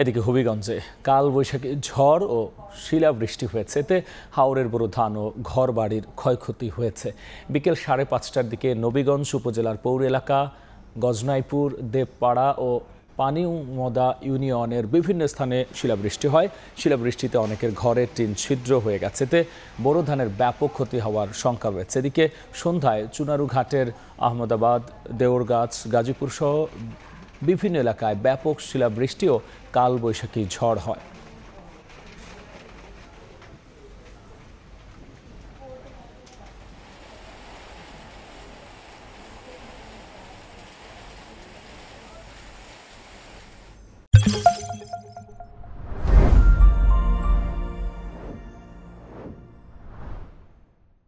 এদিকে হবিগঞ্জে কাল বৈশাখী ঝড় ও শিলাবৃষ্টি হয়েছে এতে হাওড়ের বড় ধান ও ঘর বাড়ির ক্ষয়ক্ষতি হয়েছে বিকেল সাড়ে পাঁচটার দিকে নবীগঞ্জ উপজেলার পৌর এলাকা গজনাইপুর দেবপাড়া ও পানিমদা ইউনিয়নের বিভিন্ন স্থানে শিলাবৃষ্টি হয় শিলাবৃষ্টিতে অনেকের ঘরের টিন ছিদ্র হয়ে গেছে এতে বড় ধানের ব্যাপক ক্ষতি হওয়ার শঙ্কা রয়েছে এদিকে সন্ধ্যায় চুনারু ঘাটের আহমদাবাদ দেওরগাছ গাজীপুর সহ বিভিন্ন এলাকায় ব্যাপক শিলাবৃষ্টি ও কালবৈশাখী ঝড় হয়